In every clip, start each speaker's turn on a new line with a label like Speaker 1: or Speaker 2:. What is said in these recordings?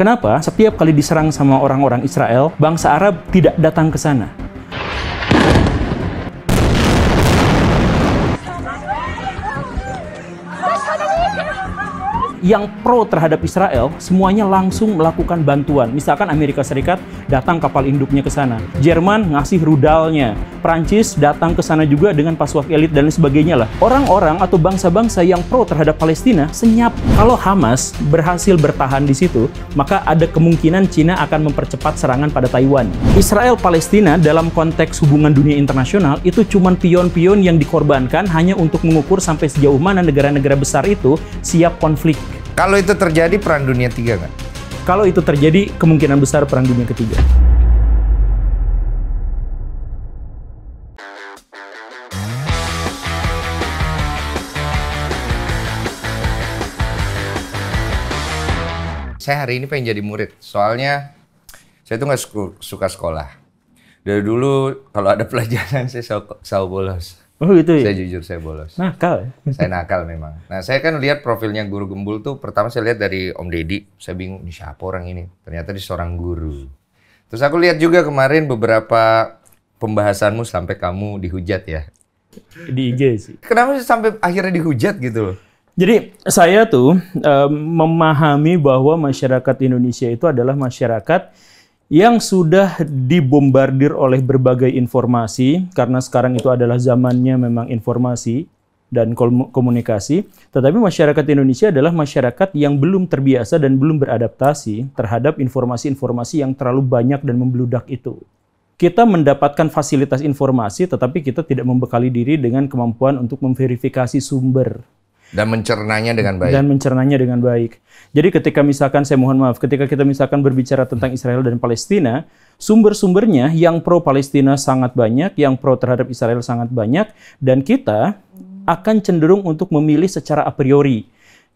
Speaker 1: Kenapa? Setiap kali diserang sama orang-orang Israel, bangsa Arab tidak datang ke sana. yang pro terhadap Israel semuanya langsung melakukan bantuan. Misalkan Amerika Serikat datang kapal induknya ke sana, Jerman ngasih rudalnya, Prancis datang ke sana juga dengan pasukan elit dan sebagainya lah. Orang-orang atau bangsa-bangsa yang pro terhadap Palestina senyap. Kalau Hamas berhasil bertahan di situ, maka ada kemungkinan Cina akan mempercepat serangan pada Taiwan. Israel Palestina dalam konteks hubungan dunia internasional itu cuman pion-pion yang dikorbankan hanya untuk mengukur sampai sejauh mana negara-negara besar itu siap konflik kalau itu terjadi perang dunia tiga kan? Kalau itu terjadi kemungkinan besar perang dunia ketiga.
Speaker 2: Saya hari ini pengen jadi murid, soalnya saya tuh nggak suka sekolah. Dari dulu kalau ada pelajaran saya selalu bolos. Oh gitu ya. Saya jujur saya bolos. Nakal. Ya? Saya nakal memang. Nah saya kan lihat profilnya guru gembul tuh pertama saya lihat dari Om Deddy. Saya bingung ini siapa orang ini. Ternyata dia seorang guru. Terus aku lihat juga kemarin beberapa pembahasanmu sampai kamu dihujat ya. Di IG sih. Kenapa sampai akhirnya dihujat
Speaker 1: gitu loh? Jadi saya tuh um, memahami bahwa masyarakat Indonesia itu adalah masyarakat yang sudah dibombardir oleh berbagai informasi karena sekarang itu adalah zamannya memang informasi dan komunikasi, tetapi masyarakat Indonesia adalah masyarakat yang belum terbiasa dan belum beradaptasi terhadap informasi-informasi yang terlalu banyak dan membludak itu. Kita mendapatkan fasilitas informasi, tetapi kita tidak membekali diri dengan kemampuan untuk memverifikasi sumber
Speaker 2: dan mencernanya dengan baik. Dan
Speaker 1: mencernanya dengan baik. Jadi ketika misalkan saya mohon maaf, ketika kita misalkan berbicara tentang Israel dan Palestina, sumber-sumbernya yang pro Palestina sangat banyak, yang pro terhadap Israel sangat banyak dan kita akan cenderung untuk memilih secara a priori.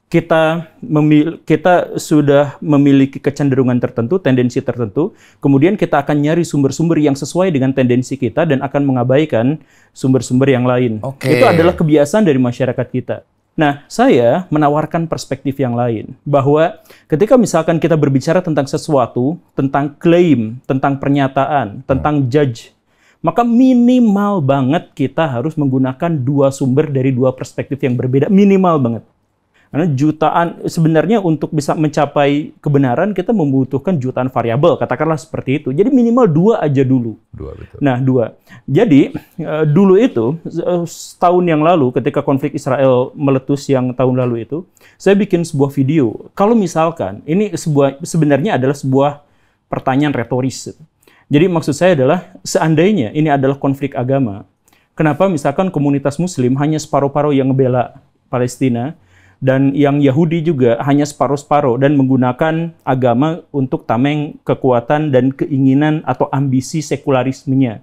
Speaker 1: Kita memil kita sudah memiliki kecenderungan tertentu, tendensi tertentu, kemudian kita akan nyari sumber-sumber yang sesuai dengan tendensi kita dan akan mengabaikan sumber-sumber yang lain. Okay. Itu adalah kebiasaan dari masyarakat kita. Nah, saya menawarkan perspektif yang lain bahwa ketika misalkan kita berbicara tentang sesuatu, tentang klaim, tentang pernyataan, tentang hmm. judge, maka minimal banget kita harus menggunakan dua sumber dari dua perspektif yang berbeda, minimal banget. Karena jutaan sebenarnya untuk bisa mencapai kebenaran kita membutuhkan jutaan variabel, katakanlah seperti itu. Jadi minimal dua aja dulu. Dua betul. Nah dua. Jadi eh, dulu itu tahun eh, setahun yang lalu ketika konflik Israel meletus yang tahun lalu itu, saya bikin sebuah video. Kalau misalkan ini sebuah sebenarnya adalah sebuah pertanyaan retoris. Jadi maksud saya adalah seandainya ini adalah konflik agama, kenapa misalkan komunitas Muslim hanya separuh-paruh yang ngebela Palestina? dan yang Yahudi juga hanya separuh-separuh dan menggunakan agama untuk tameng kekuatan dan keinginan atau ambisi sekularismenya.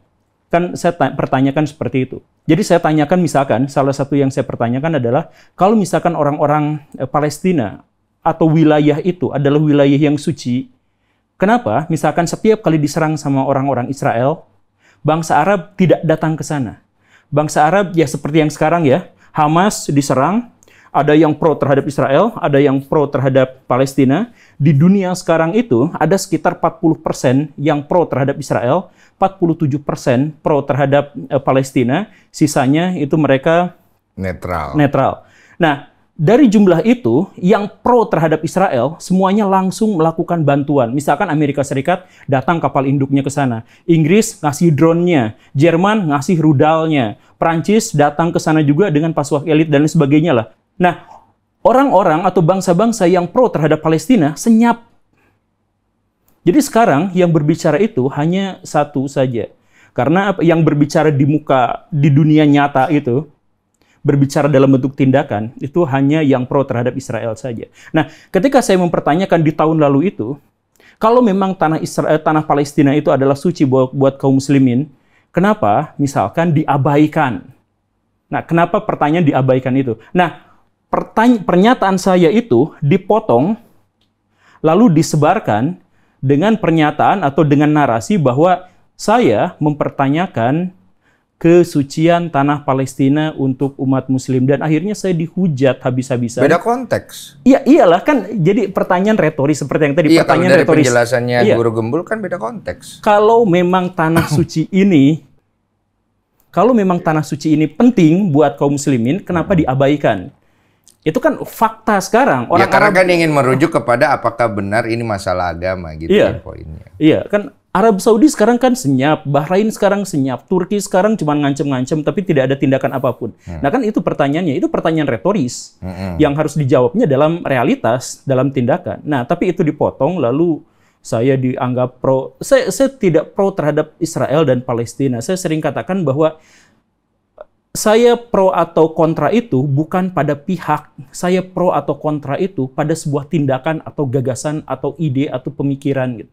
Speaker 1: Kan saya pertanyakan seperti itu. Jadi saya tanyakan misalkan, salah satu yang saya pertanyakan adalah, kalau misalkan orang-orang eh, Palestina atau wilayah itu adalah wilayah yang suci, kenapa misalkan setiap kali diserang sama orang-orang Israel, bangsa Arab tidak datang ke sana? Bangsa Arab ya seperti yang sekarang ya, Hamas diserang, ada yang pro terhadap Israel, ada yang pro terhadap Palestina. Di dunia sekarang itu ada sekitar 40% persen yang pro terhadap Israel, 47% persen pro terhadap uh, Palestina, sisanya itu mereka netral. Netral. Nah, dari jumlah itu, yang pro terhadap Israel semuanya langsung melakukan bantuan. Misalkan Amerika Serikat datang kapal induknya ke sana, Inggris ngasih drone-nya, Jerman ngasih rudalnya, Prancis datang ke sana juga dengan pasukan elit dan sebagainya lah. Nah, orang-orang atau bangsa-bangsa yang pro terhadap Palestina senyap. Jadi sekarang yang berbicara itu hanya satu saja. Karena yang berbicara di muka di dunia nyata itu berbicara dalam bentuk tindakan itu hanya yang pro terhadap Israel saja. Nah, ketika saya mempertanyakan di tahun lalu itu, kalau memang tanah Israel, eh, tanah Palestina itu adalah suci buat, buat kaum muslimin, kenapa misalkan diabaikan? Nah, kenapa pertanyaan diabaikan itu? Nah, pernyataan saya itu dipotong lalu disebarkan dengan pernyataan atau dengan narasi bahwa saya mempertanyakan kesucian tanah Palestina untuk umat muslim dan akhirnya saya dihujat habis-habisan. Beda
Speaker 2: konteks.
Speaker 1: Iya, iyalah kan jadi pertanyaan retoris seperti yang tadi iya, pertanyaan kalau dari retoris. penjelasannya iya. Guru Gembul
Speaker 2: kan beda konteks.
Speaker 1: Kalau memang tanah suci ini kalau memang tanah suci ini penting buat kaum muslimin, kenapa diabaikan? Itu kan fakta sekarang.
Speaker 2: Orang ya karena Arab, kan ingin merujuk kepada apakah benar ini masalah agama gitu iya, ya poinnya.
Speaker 1: Iya, kan Arab Saudi sekarang kan senyap, Bahrain sekarang senyap, Turki sekarang cuma ngancem-ngancem tapi tidak ada tindakan apapun. Hmm. Nah kan itu pertanyaannya, itu pertanyaan retoris hmm. yang harus dijawabnya dalam realitas, dalam tindakan. Nah tapi itu dipotong lalu saya dianggap pro, saya, saya tidak pro terhadap Israel dan Palestina. Saya sering katakan bahwa saya pro atau kontra itu bukan pada pihak, saya pro atau kontra itu pada sebuah tindakan atau gagasan atau ide atau pemikiran gitu.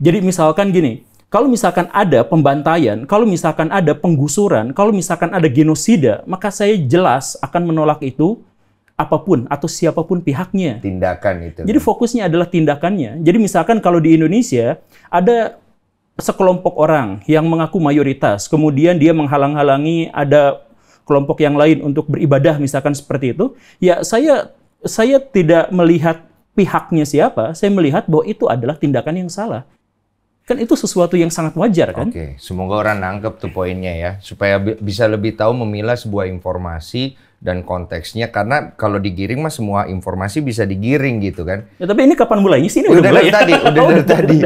Speaker 1: Jadi misalkan gini, kalau misalkan ada pembantaian, kalau misalkan ada penggusuran, kalau misalkan ada genosida, maka saya jelas akan menolak itu apapun atau siapapun pihaknya. Tindakan itu. Jadi fokusnya adalah tindakannya. Jadi misalkan kalau di Indonesia ada sekelompok orang yang mengaku mayoritas, kemudian dia menghalang-halangi ada kelompok yang lain untuk beribadah misalkan seperti itu, ya saya saya tidak melihat pihaknya siapa, saya melihat bahwa itu adalah tindakan yang salah. Kan itu sesuatu yang sangat wajar kan?
Speaker 2: Oke, semoga orang nangkep tuh poinnya ya, supaya bisa lebih tahu memilah sebuah informasi dan konteksnya karena kalau digiring mah semua informasi bisa digiring gitu kan.
Speaker 1: Ya tapi ini kapan mulainya sih? Ini udah, udah mulai dari ya?
Speaker 2: tadi, udah oh, dari tadi.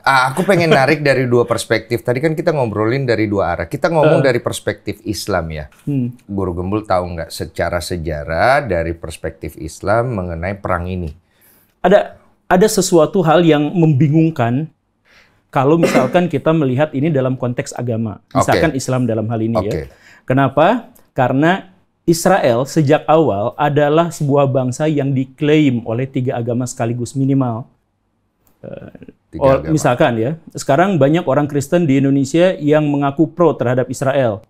Speaker 2: Ah, aku pengen narik dari dua perspektif. Tadi kan kita ngobrolin dari dua arah. Kita ngomong uh. dari perspektif Islam ya. Hmm. Guru Gembul tahu nggak secara sejarah dari perspektif Islam mengenai perang ini? Ada ada sesuatu hal
Speaker 1: yang membingungkan kalau misalkan kita melihat ini dalam konteks agama. Misalkan okay. Islam dalam hal ini okay. ya. Kenapa? Karena Israel sejak awal adalah sebuah bangsa yang diklaim oleh tiga agama sekaligus minimal. Eh, tiga Or, agama. Misalkan ya, sekarang banyak orang Kristen di Indonesia yang mengaku pro terhadap Israel.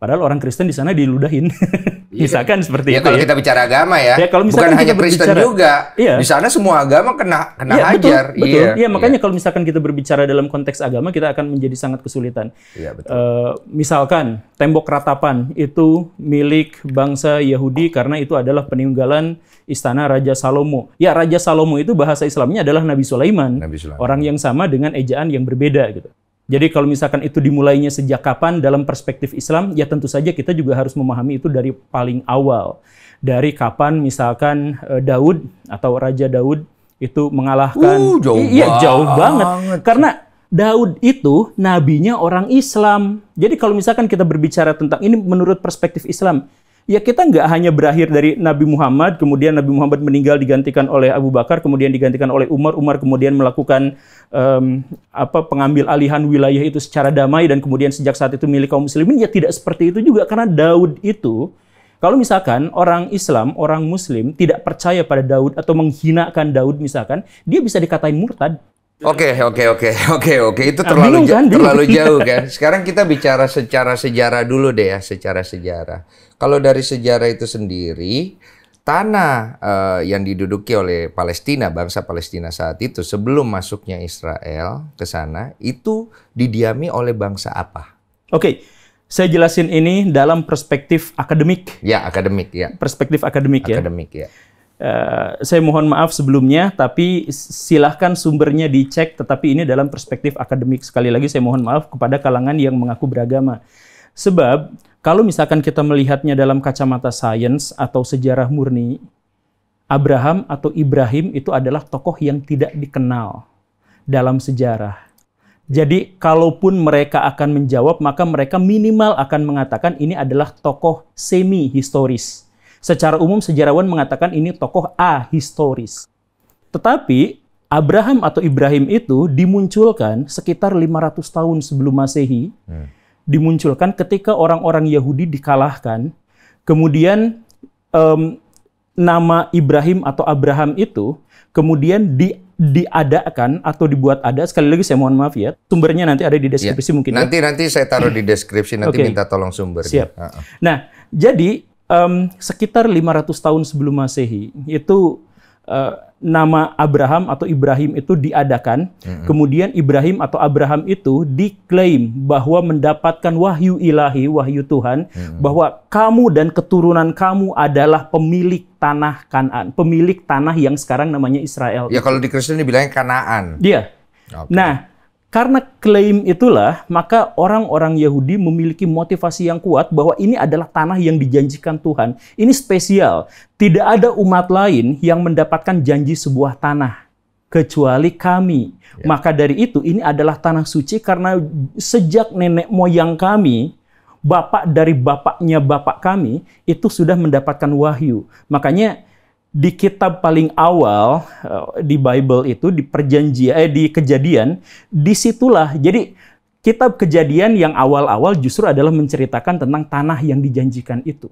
Speaker 1: Padahal orang Kristen di sana diludahin. Iya. Misalkan seperti ya, itu. Kalau ya. kita
Speaker 2: bicara agama ya, ya kalau bukan hanya Kristen berbicara, juga. Iya. Di sana semua agama kena kena ya, hajar. Betul, betul. Iya, iya.
Speaker 1: makanya iya. kalau misalkan kita berbicara dalam konteks agama, kita akan menjadi sangat kesulitan. Iya, betul. Uh, misalkan tembok ratapan itu milik bangsa Yahudi karena itu adalah peninggalan istana Raja Salomo. Ya, Raja Salomo itu bahasa Islamnya adalah Nabi Sulaiman. Nabi Sulaiman. Orang yang sama dengan ejaan yang berbeda gitu. Jadi kalau misalkan itu dimulainya sejak kapan dalam perspektif Islam, ya tentu saja kita juga harus memahami itu dari paling awal. Dari kapan misalkan eh, Daud atau Raja Daud itu mengalahkan uh, jauh iya jauh banget karena Daud itu nabinya orang Islam. Jadi kalau misalkan kita berbicara tentang ini menurut perspektif Islam, ya kita nggak hanya berakhir dari Nabi Muhammad, kemudian Nabi Muhammad meninggal digantikan oleh Abu Bakar, kemudian digantikan oleh Umar, Umar kemudian melakukan um, apa pengambil alihan wilayah itu secara damai dan kemudian sejak saat itu milik kaum muslimin ya tidak seperti itu juga karena Daud itu kalau misalkan orang Islam, orang Muslim tidak percaya pada Daud atau menghinakan Daud misalkan, dia bisa dikatain murtad.
Speaker 2: Oke, okay, oke, okay, oke, okay, oke, oke. Itu nah, terlalu jauh, terlalu jauh kan. kan? Sekarang kita bicara secara sejarah dulu deh ya, secara sejarah. Kalau dari sejarah itu sendiri, tanah uh, yang diduduki oleh Palestina, bangsa Palestina saat itu sebelum masuknya Israel ke sana itu didiami oleh bangsa apa? Oke. Saya jelasin ini dalam perspektif akademik. Ya, akademik ya. Perspektif
Speaker 1: akademik, akademik ya. Akademik ya. Eh, saya mohon maaf sebelumnya, tapi silahkan sumbernya dicek. Tetapi ini dalam perspektif akademik sekali lagi, saya mohon maaf kepada kalangan yang mengaku beragama. Sebab kalau misalkan kita melihatnya dalam kacamata sains atau sejarah murni, Abraham atau Ibrahim itu adalah tokoh yang tidak dikenal dalam sejarah. Jadi kalaupun mereka akan menjawab, maka mereka minimal akan mengatakan ini adalah tokoh semi historis Secara umum sejarawan mengatakan ini tokoh ahistoris. Tetapi Abraham atau Ibrahim itu dimunculkan sekitar 500 tahun sebelum Masehi. Hmm. Dimunculkan ketika orang-orang Yahudi dikalahkan. Kemudian um, nama Ibrahim atau Abraham itu kemudian di diadakan atau dibuat ada sekali lagi saya mohon maaf ya sumbernya nanti ada di deskripsi ya. mungkin ya. nanti ya. nanti saya taruh di
Speaker 2: deskripsi nanti okay. minta tolong sumbernya. Siap. Uh -uh.
Speaker 1: Nah jadi um, sekitar 500 tahun sebelum Masehi itu uh, nama Abraham atau Ibrahim itu diadakan. Mm-hmm. Kemudian Ibrahim atau Abraham itu diklaim bahwa mendapatkan wahyu ilahi, wahyu Tuhan mm-hmm. bahwa kamu dan keturunan kamu adalah pemilik tanah Kanaan, pemilik tanah yang sekarang namanya Israel. Ya kalau di Kristen dibilangnya Kanaan.
Speaker 2: Iya. Okay.
Speaker 1: Nah, karena klaim itulah, maka orang-orang Yahudi memiliki motivasi yang kuat bahwa ini adalah tanah yang dijanjikan Tuhan. Ini spesial. Tidak ada umat lain yang mendapatkan janji sebuah tanah kecuali kami. Ya. Maka dari itu ini adalah tanah suci karena sejak nenek moyang kami Bapak dari bapaknya bapak kami itu sudah mendapatkan wahyu. Makanya di kitab paling awal eh, di Bible itu di perjanjian eh di kejadian disitulah jadi kitab kejadian yang awal-awal justru adalah menceritakan tentang tanah yang dijanjikan itu.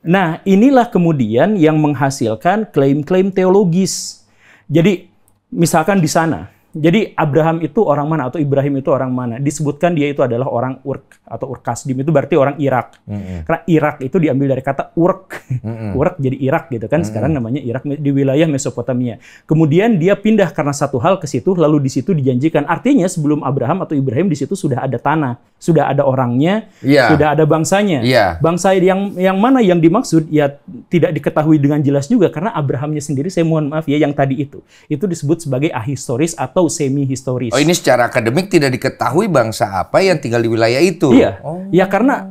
Speaker 1: Nah, inilah kemudian yang menghasilkan klaim-klaim teologis. Jadi, misalkan di sana, jadi Abraham itu orang mana atau Ibrahim itu orang mana? Disebutkan dia itu adalah orang Urk atau Urkasdim itu berarti orang Irak. Mm -hmm. Karena Irak itu diambil dari kata Urk. Mm -hmm. Urk jadi Irak gitu kan. Mm -hmm. Sekarang namanya Irak di wilayah Mesopotamia. Kemudian dia pindah karena satu hal ke situ lalu di situ dijanjikan. Artinya sebelum Abraham atau Ibrahim di situ sudah ada tanah, sudah ada orangnya, yeah. sudah ada bangsanya. Yeah. Bangsa yang yang mana yang dimaksud ya tidak diketahui dengan jelas juga karena Abrahamnya sendiri saya mohon maaf ya yang tadi itu. Itu disebut sebagai ahistoris atau atau semi historis. Oh ini
Speaker 2: secara akademik tidak diketahui bangsa apa yang tinggal di wilayah itu. Iya.
Speaker 1: Oh. Ya karena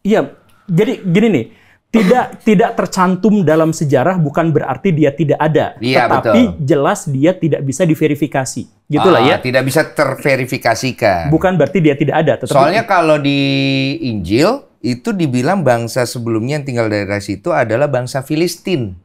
Speaker 1: iya jadi gini nih tidak tidak tercantum dalam sejarah bukan berarti dia tidak ada, ya, tetapi betul. jelas dia tidak bisa diverifikasi,
Speaker 2: gitu ah, ya. Tidak bisa terverifikasikan. Bukan berarti dia tidak ada. Tetapi Soalnya kalau di Injil itu dibilang bangsa sebelumnya yang tinggal daerah situ adalah bangsa Filistin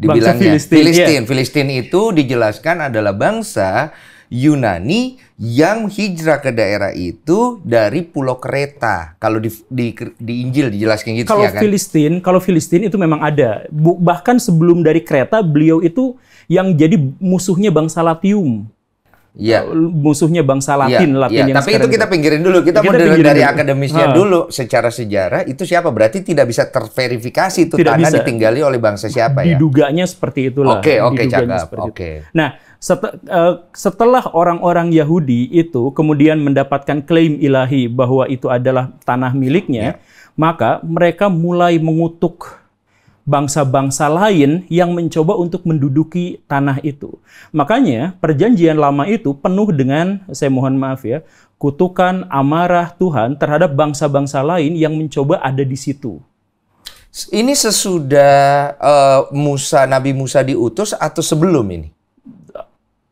Speaker 2: dibilangnya Filistin. Filistin. Yeah. Filistin itu dijelaskan adalah bangsa Yunani yang hijrah ke daerah itu dari pulau Kreta. Kalau di, di, di Injil dijelaskan gitu kalau ya kan.
Speaker 1: Filistin, kalau Filistin itu memang ada. Bahkan sebelum dari Kreta, beliau itu yang jadi musuhnya bangsa Latium.
Speaker 2: Ya musuhnya bangsa iya. Latin, yeah. Latin yeah. yang Tapi itu kita pinggirin dulu. Kita, kita mau dari dulu. akademisnya ha. Ah. dulu secara sejarah itu siapa? Berarti tidak bisa terverifikasi itu tidak tanah bisa. ditinggali oleh bangsa siapa ya?
Speaker 1: Diduganya seperti itulah. Oke, oke, okay, Oke.
Speaker 2: Okay. Nah, eh,
Speaker 1: setelah orang-orang Yahudi itu kemudian mendapatkan klaim ilahi bahwa itu adalah tanah miliknya, yeah. maka mereka mulai mengutuk bangsa-bangsa lain yang mencoba untuk menduduki tanah itu. Makanya perjanjian lama itu penuh dengan, saya mohon maaf ya, kutukan amarah Tuhan terhadap bangsa-bangsa lain yang mencoba ada di situ.
Speaker 2: Ini sesudah
Speaker 1: uh, Musa Nabi Musa diutus atau sebelum ini?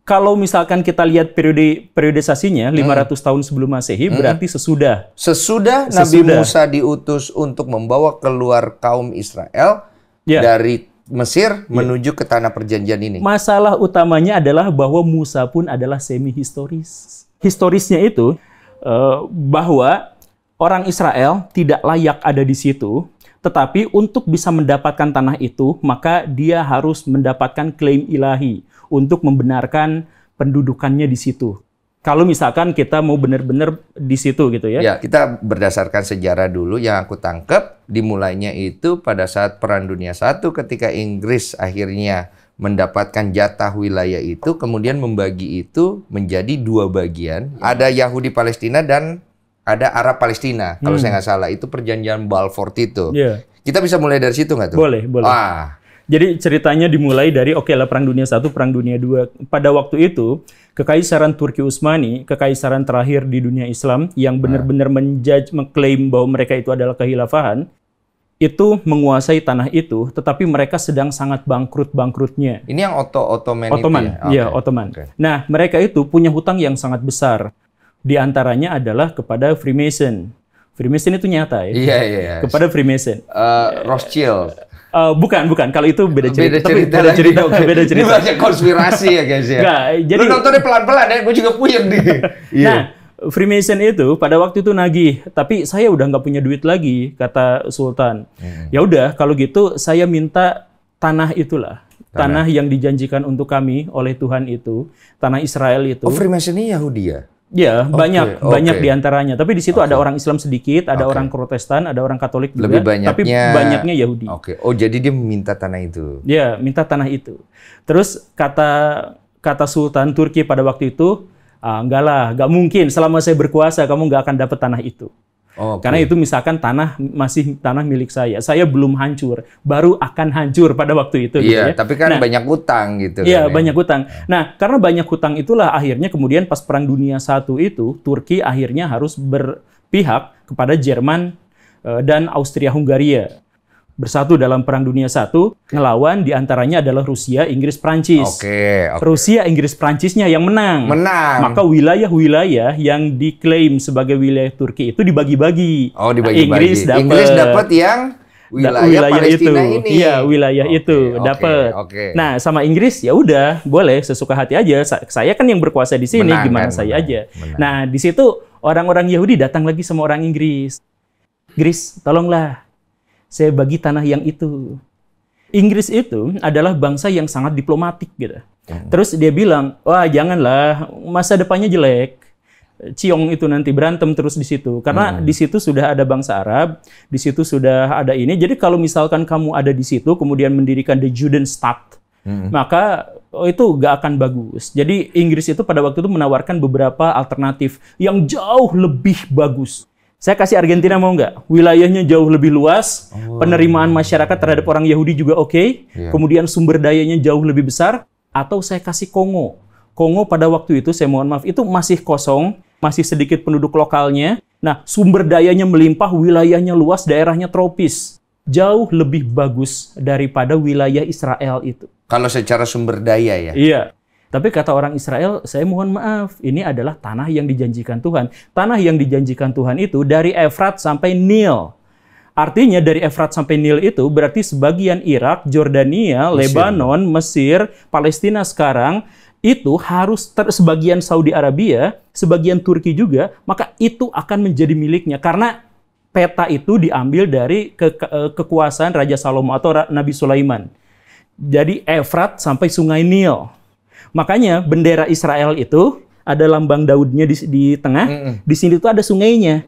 Speaker 1: Kalau misalkan kita lihat periode periodisasinya 500 hmm. tahun sebelum Masehi hmm. berarti sesudah.
Speaker 2: Sesudah, sesudah Nabi Musa diutus untuk membawa keluar kaum Israel yeah. dari Mesir ya. menuju ke tanah perjanjian ini.
Speaker 1: Masalah utamanya adalah bahwa Musa pun adalah semi historis.
Speaker 2: Historisnya itu uh, bahwa
Speaker 1: orang Israel tidak layak ada di situ, tetapi untuk bisa mendapatkan tanah itu, maka dia harus mendapatkan klaim ilahi untuk membenarkan pendudukannya di situ kalau misalkan kita mau benar-benar di situ gitu ya. Ya,
Speaker 2: kita berdasarkan sejarah dulu yang aku tangkap dimulainya itu pada saat Perang Dunia Satu ketika Inggris akhirnya mendapatkan jatah wilayah itu kemudian membagi itu menjadi dua bagian, ya. ada Yahudi Palestina dan ada Arab Palestina. Kalau hmm. saya nggak salah itu perjanjian Balfour itu. Ya. Kita bisa mulai dari situ nggak tuh? Boleh, boleh. Ah,
Speaker 1: jadi ceritanya dimulai dari oke okay lah Perang Dunia satu Perang Dunia dua Pada waktu itu, kekaisaran Turki Utsmani, kekaisaran terakhir di dunia Islam yang benar-benar menjudge, mengklaim bahwa mereka itu adalah kehilafahan, itu menguasai tanah itu, tetapi mereka sedang sangat bangkrut-bangkrutnya.
Speaker 2: Ini yang Otto Ottoman ya? iya, Ottoman, itu ya? Okay. Ottoman. Okay.
Speaker 1: Nah, mereka itu punya hutang yang sangat besar. Di antaranya adalah kepada Freemason. Freemason itu nyata ya. Iya, yeah, iya. Yeah. Kepada Freemason.
Speaker 2: Uh, Rothschild. Uh, bukan,
Speaker 1: bukan. Kalau itu beda cerita. Beda cerita. Tapi, beda cerita. okay. beda cerita. Ini banyak konspirasi ya guys ya. Nggak, eh, jadi, Lu nontonnya
Speaker 2: pelan-pelan ya, gue juga puyeng nih. yeah. Nah,
Speaker 1: Freemason itu pada waktu itu nagih, tapi saya udah nggak punya duit lagi, kata Sultan. Hmm. Ya udah, kalau gitu saya minta tanah itulah, tanah. tanah yang dijanjikan untuk kami oleh Tuhan itu, tanah
Speaker 2: Israel itu. Oh, Freemason ini Yahudi ya?
Speaker 1: Iya, banyak okay. banyak diantaranya. Tapi di situ okay. ada orang Islam sedikit, ada okay. orang Protestan, ada orang Katolik juga. Lebih banyaknya, tapi banyaknya
Speaker 2: Yahudi. Oke. Okay. Oh, jadi dia minta tanah itu.
Speaker 1: Iya, minta tanah itu. Terus kata kata Sultan Turki pada waktu itu, ah, enggak lah, enggak mungkin. Selama saya berkuasa, kamu enggak akan dapat tanah itu. Oh, okay. Karena itu misalkan tanah masih tanah milik saya, saya belum hancur, baru akan hancur pada waktu itu. Gitu iya, gitu ya. tapi kan nah, banyak
Speaker 2: utang gitu. Iya, kan, ya. banyak
Speaker 1: ya. utang. Nah. nah, karena banyak utang itulah akhirnya kemudian pas Perang Dunia satu itu Turki akhirnya harus berpihak kepada Jerman eh, dan Austria-Hungaria bersatu dalam Perang Dunia Satu okay. ngelawan diantaranya adalah Rusia, Inggris, Prancis. Oke. Okay, okay. Rusia, Inggris, Prancisnya yang menang. Menang. Maka wilayah-wilayah yang diklaim sebagai wilayah Turki itu dibagi-bagi. Oh, dibagi-bagi. Nah, Inggris dapat. yang
Speaker 2: wilayah, wilayah itu. ini. Iya,
Speaker 1: wilayah okay, itu dapat. Okay, okay. Nah, sama Inggris ya udah, boleh sesuka hati aja. Saya kan yang berkuasa di sini, menang, gimana kan? saya menang, aja. Menang. Nah, di situ orang-orang Yahudi datang lagi sama orang Inggris. Inggris, tolonglah saya bagi tanah yang itu. Inggris itu adalah bangsa yang sangat diplomatik gitu. Hmm. Terus dia bilang, wah janganlah masa depannya jelek. Ciong itu nanti berantem terus di situ karena hmm. di situ sudah ada bangsa Arab, di situ sudah ada ini. Jadi kalau misalkan kamu ada di situ kemudian mendirikan the Juden State, hmm. maka oh, itu gak akan bagus. Jadi Inggris itu pada waktu itu menawarkan beberapa alternatif yang jauh lebih bagus. Saya kasih Argentina mau nggak? Wilayahnya jauh lebih luas, oh. penerimaan masyarakat terhadap orang Yahudi juga oke, okay, iya. yeah. kemudian sumber dayanya jauh lebih besar, atau saya kasih Kongo. Kongo pada waktu itu, saya mohon maaf, itu masih kosong, masih sedikit penduduk lokalnya. Nah, sumber dayanya melimpah, wilayahnya luas, daerahnya tropis. Jauh lebih bagus daripada wilayah Israel itu.
Speaker 2: Kalau secara sumber daya ya? Iya.
Speaker 1: Tapi kata orang Israel, saya mohon maaf, ini adalah tanah yang dijanjikan Tuhan. Tanah yang dijanjikan Tuhan itu dari Efrat sampai Nil. Artinya dari Efrat sampai Nil itu berarti sebagian Irak, Jordania, Mesir. Lebanon, Mesir, Palestina sekarang itu harus ter, sebagian Saudi Arabia, sebagian Turki juga, maka itu akan menjadi miliknya karena peta itu diambil dari ke, ke, eh, kekuasaan Raja Salomo atau Nabi Sulaiman. Jadi Efrat sampai Sungai Nil Makanya bendera Israel itu ada lambang Daudnya di, di tengah, mm -mm. di sini itu ada sungainya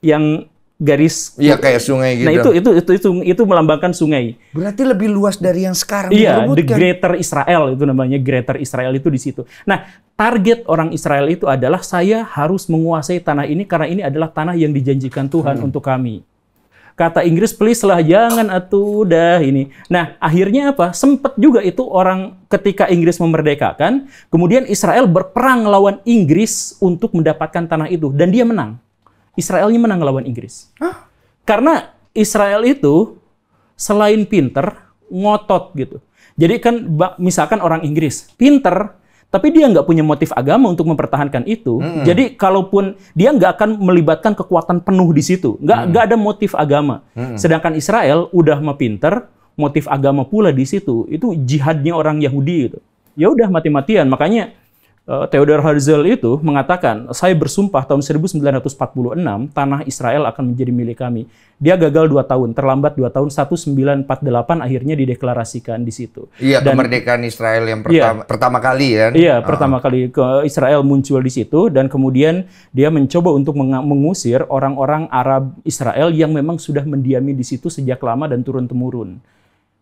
Speaker 1: yang garis
Speaker 2: Iya kayak sungai nah, gitu. Nah, itu
Speaker 1: itu itu itu itu melambangkan sungai. Berarti
Speaker 2: lebih luas dari yang sekarang Iya, the Greater
Speaker 1: Israel itu namanya Greater Israel itu di situ. Nah, target orang Israel itu adalah saya harus menguasai tanah ini karena ini adalah tanah yang dijanjikan Tuhan hmm. untuk kami kata Inggris please lah jangan atuh dah ini. Nah, akhirnya apa? Sempet juga itu orang ketika Inggris memerdekakan, kemudian Israel berperang lawan Inggris untuk mendapatkan tanah itu dan dia menang. Israelnya menang lawan Inggris. Hah? Karena Israel itu selain pinter, ngotot gitu. Jadi kan misalkan orang Inggris pinter, tapi dia nggak punya motif agama untuk mempertahankan itu. Mm -hmm. Jadi kalaupun dia nggak akan melibatkan kekuatan penuh di situ, nggak mm -hmm. ada motif agama. Mm -hmm. Sedangkan Israel udah mepinter, motif agama pula di situ. Itu jihadnya orang Yahudi gitu. Ya udah mati-matian. Makanya Eh, Theodor Herzl itu mengatakan, saya bersumpah tahun 1946 tanah Israel akan menjadi milik kami. Dia gagal dua tahun, terlambat dua tahun 1948 akhirnya dideklarasikan di situ. Iya, dan,
Speaker 2: kemerdekaan Israel yang pertama, iya, pertama kali ya. Iya, uh. pertama
Speaker 1: kali ke Israel muncul di situ dan kemudian dia mencoba untuk mengusir orang-orang Arab Israel yang memang sudah mendiami di situ sejak lama dan turun temurun.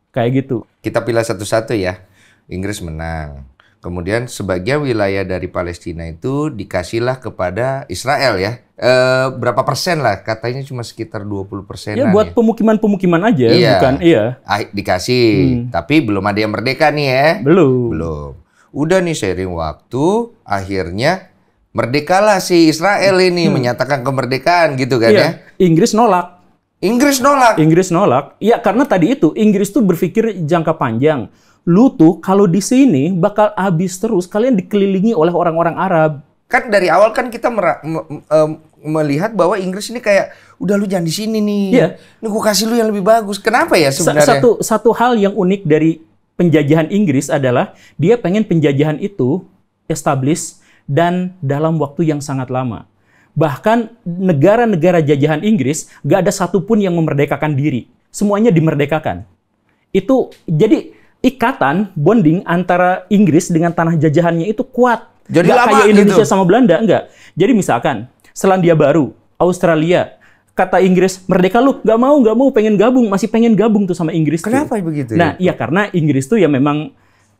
Speaker 2: Kayak gitu. Kita pilih satu-satu ya. Inggris menang, Kemudian sebagian wilayah dari Palestina itu dikasihlah kepada Israel ya. E, berapa persen lah katanya cuma sekitar 20 persen. Ya buat
Speaker 1: ya. pemukiman-pemukiman ya. aja iya. bukan
Speaker 2: iya. Ah, dikasih, hmm. tapi belum ada yang merdeka nih ya. Belum. Belum. Udah nih sering waktu, akhirnya merdekalah si Israel ini hmm. menyatakan kemerdekaan gitu kan iya. ya. Inggris nolak. Inggris nolak. Inggris nolak. ya karena tadi itu Inggris tuh berpikir
Speaker 1: jangka panjang. Lu tuh kalau di sini bakal habis terus kalian dikelilingi oleh
Speaker 2: orang-orang Arab. Kan dari awal kan kita mer- me- me- melihat bahwa Inggris ini kayak udah lu jangan di sini nih. Iya. Nih gua kasih lu yang lebih bagus. Kenapa ya sebenarnya? Satu satu hal yang
Speaker 1: unik dari penjajahan Inggris adalah dia pengen penjajahan itu establish dan dalam waktu yang sangat lama. Bahkan negara-negara jajahan Inggris gak ada satupun yang memerdekakan diri. Semuanya dimerdekakan. Itu jadi ikatan bonding antara Inggris dengan tanah jajahannya itu kuat. Jadi gak kayak Indonesia gitu. sama Belanda enggak. Jadi misalkan Selandia Baru, Australia, kata Inggris merdeka lu nggak mau nggak mau pengen gabung masih pengen gabung tuh sama Inggris. Kenapa tuh. begitu? Nah, ya karena Inggris tuh ya memang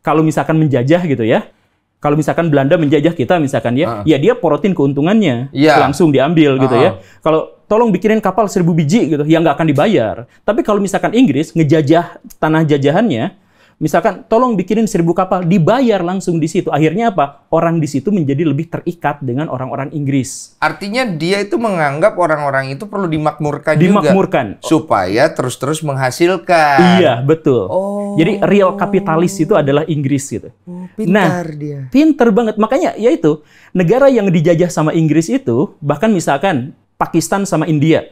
Speaker 1: kalau misalkan menjajah gitu ya kalau misalkan Belanda menjajah kita misalkan ya, uh. ya dia porotin keuntungannya yeah. langsung diambil gitu ya. Ah. Kalau tolong bikinin kapal seribu biji gitu, yang nggak akan dibayar. Tapi kalau misalkan Inggris ngejajah tanah jajahannya, Misalkan tolong bikinin seribu kapal, dibayar langsung di situ. Akhirnya apa? Orang di situ menjadi lebih terikat dengan orang-orang Inggris. Artinya dia itu menganggap orang-orang itu perlu dimakmurkan, dimakmurkan.
Speaker 2: juga. Supaya terus-terus menghasilkan. Iya, betul.
Speaker 1: Oh. Jadi real kapitalis itu adalah Inggris gitu.
Speaker 2: Oh, pintar nah, dia.
Speaker 1: Pinter banget. Makanya ya itu negara yang dijajah sama Inggris itu, bahkan misalkan Pakistan sama India.